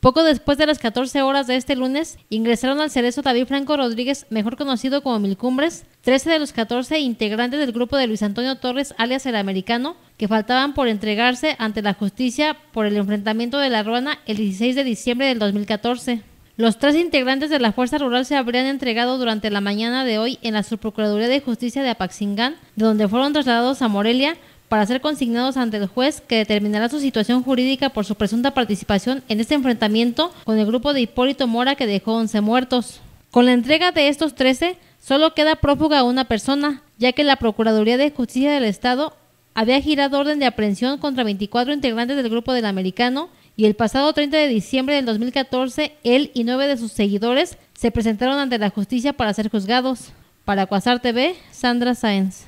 Poco después de las 14 horas de este lunes, ingresaron al Cerezo David Franco Rodríguez, mejor conocido como Mil Cumbres, 13 de los 14 integrantes del grupo de Luis Antonio Torres, alias el americano, que faltaban por entregarse ante la justicia por el enfrentamiento de la Ruana el 16 de diciembre del 2014. Los tres integrantes de la Fuerza Rural se habrían entregado durante la mañana de hoy en la Subprocuraduría de Justicia de Apaxingán, de donde fueron trasladados a Morelia, para ser consignados ante el juez que determinará su situación jurídica por su presunta participación en este enfrentamiento con el grupo de Hipólito Mora que dejó 11 muertos. Con la entrega de estos 13, solo queda prófuga una persona, ya que la Procuraduría de Justicia del Estado había girado orden de aprehensión contra 24 integrantes del grupo del americano y el pasado 30 de diciembre del 2014 él y nueve de sus seguidores se presentaron ante la justicia para ser juzgados. Para Cuasar TV, Sandra Sáenz.